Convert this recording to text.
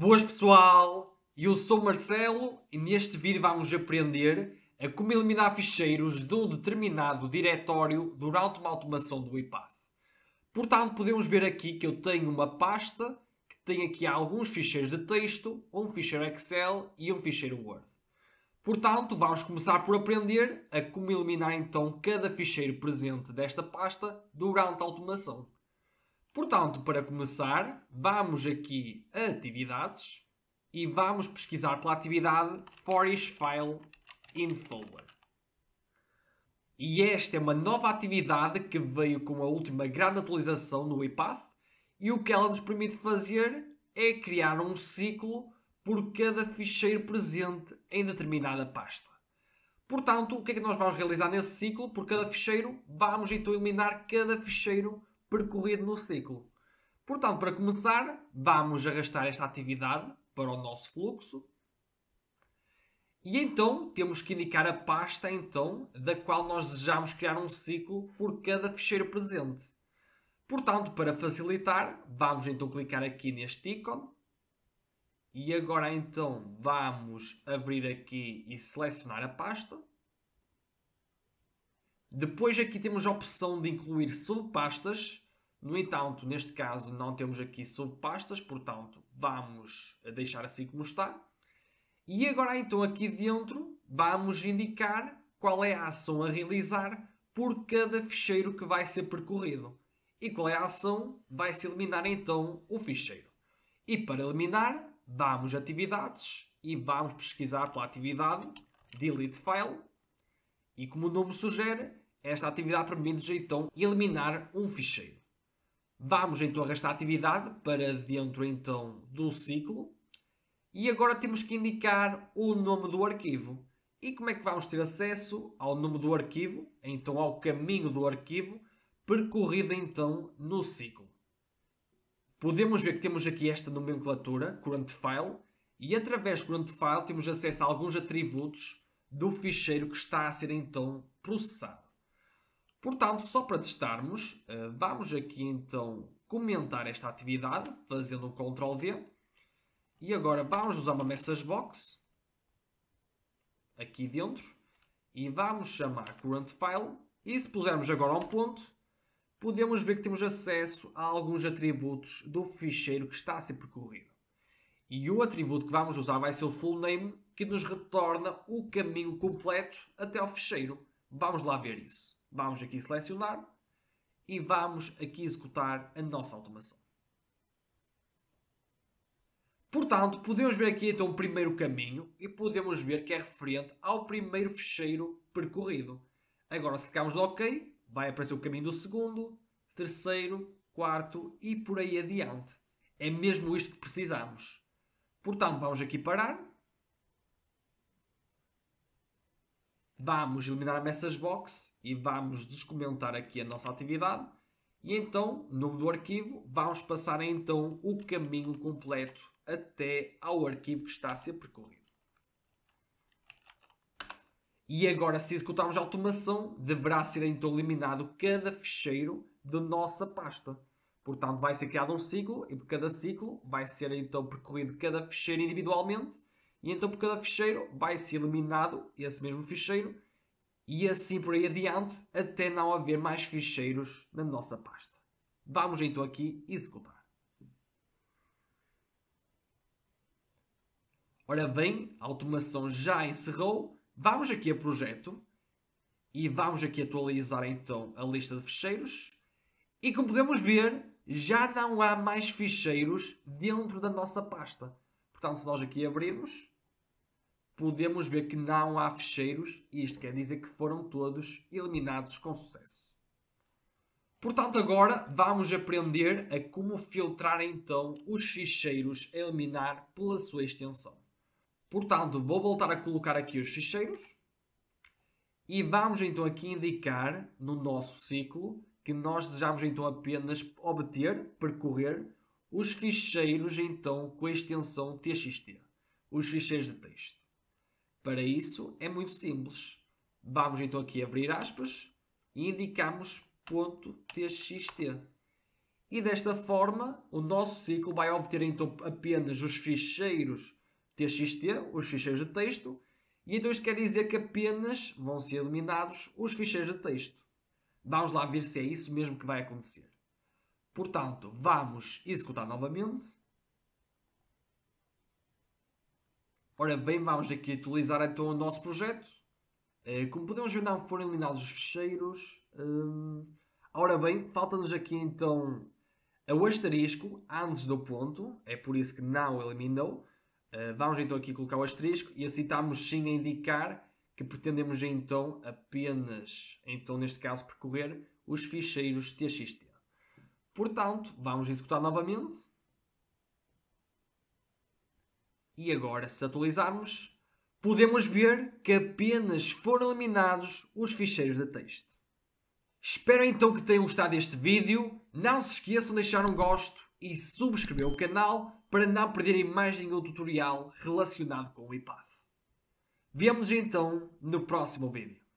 Boas pessoal, eu sou Marcelo e neste vídeo vamos aprender a como eliminar ficheiros de um determinado diretório durante uma automação do iPath. Portanto, podemos ver aqui que eu tenho uma pasta que tem aqui alguns ficheiros de texto, um ficheiro Excel e um ficheiro Word. Portanto, vamos começar por aprender a como eliminar então cada ficheiro presente desta pasta durante a automação. Portanto, para começar, vamos aqui a atividades e vamos pesquisar pela atividade Forest File in Folder. E esta é uma nova atividade que veio com a última grande atualização no IPath e o que ela nos permite fazer é criar um ciclo por cada ficheiro presente em determinada pasta. Portanto, o que é que nós vamos realizar nesse ciclo? Por cada ficheiro, vamos então eliminar cada ficheiro percorrido no ciclo. Portanto, para começar, vamos arrastar esta atividade para o nosso fluxo. E então temos que indicar a pasta então da qual nós desejamos criar um ciclo por cada ficheiro presente. Portanto, para facilitar, vamos então clicar aqui neste ícone e agora então vamos abrir aqui e selecionar a pasta. Depois aqui temos a opção de incluir subpastas. No entanto, neste caso não temos aqui subpastas, portanto vamos deixar assim como está. E agora então aqui dentro vamos indicar qual é a ação a realizar por cada ficheiro que vai ser percorrido. E qual é a ação? Vai-se eliminar então o ficheiro. E para eliminar, vamos atividades e vamos pesquisar pela atividade delete file. E como o nome sugere, esta atividade permite-nos então eliminar um ficheiro. Vamos então arrastar a atividade para dentro então do ciclo e agora temos que indicar o nome do arquivo. E como é que vamos ter acesso ao nome do arquivo, então ao caminho do arquivo, percorrido então no ciclo? Podemos ver que temos aqui esta nomenclatura, current file, e através do current file temos acesso a alguns atributos do ficheiro que está a ser então processado. Portanto, só para testarmos, eh, vamos aqui então comentar esta atividade, fazendo um Ctrl D. E agora vamos usar uma message box, aqui dentro, e vamos chamar current file. E se pusermos agora um ponto, podemos ver que temos acesso a alguns atributos do ficheiro que está a ser percorrido. E o atributo que vamos usar vai ser o full name, que nos retorna o caminho completo até ao ficheiro. Vamos lá ver isso. Vamos aqui selecionar e vamos aqui executar a nossa automação. Portanto, podemos ver aqui então o primeiro caminho e podemos ver que é referente ao primeiro fecheiro percorrido. Agora, se clicarmos no OK, vai aparecer o caminho do segundo, terceiro, quarto e por aí adiante. É mesmo isto que precisamos. Portanto, vamos aqui parar Vamos eliminar a message box e vamos descomentar aqui a nossa atividade. E então, no nome do arquivo, vamos passar então o caminho completo até ao arquivo que está a ser percorrido. E agora, se executarmos a automação, deverá ser então eliminado cada ficheiro da nossa pasta. Portanto, vai ser criado um ciclo e por cada ciclo vai ser então percorrido cada ficheiro individualmente e então por cada ficheiro vai ser eliminado esse mesmo ficheiro e assim por aí adiante até não haver mais ficheiros na nossa pasta. Vamos então aqui executar. Ora bem, a automação já encerrou. Vamos aqui a projeto e vamos aqui atualizar então a lista de ficheiros. E como podemos ver, já não há mais ficheiros dentro da nossa pasta. Portanto, se nós aqui abrirmos, podemos ver que não há fecheiros e isto quer dizer que foram todos eliminados com sucesso. Portanto, agora vamos aprender a como filtrar então os ficheiros a eliminar pela sua extensão. Portanto, vou voltar a colocar aqui os ficheiros e vamos então aqui indicar no nosso ciclo que nós desejamos então apenas obter, percorrer os ficheiros então com a extensão txt, os ficheiros de texto. Para isso é muito simples. Vamos então aqui abrir aspas e indicamos .txt. E desta forma o nosso ciclo vai obter então apenas os ficheiros txt, os ficheiros de texto, e então isto quer dizer que apenas vão ser eliminados os ficheiros de texto. Vamos lá ver se é isso mesmo que vai acontecer. Portanto, vamos executar novamente. Ora bem, vamos aqui atualizar então o nosso projeto. É, como podemos ver, não foram eliminados os fecheiros. Hum, ora bem, falta-nos aqui então o asterisco antes do ponto. É por isso que não eliminou. Eh, vamos então aqui colocar o asterisco e assim estamos sim a indicar que pretendemos então apenas, então neste caso, percorrer os ficheiros TXT. Portanto, vamos executar novamente. E agora, se atualizarmos, podemos ver que apenas foram eliminados os ficheiros de texto. Espero então que tenham gostado deste vídeo. Não se esqueçam de deixar um gosto e subscrever o canal para não perderem mais nenhum tutorial relacionado com o IPAF. Vemos então no próximo vídeo.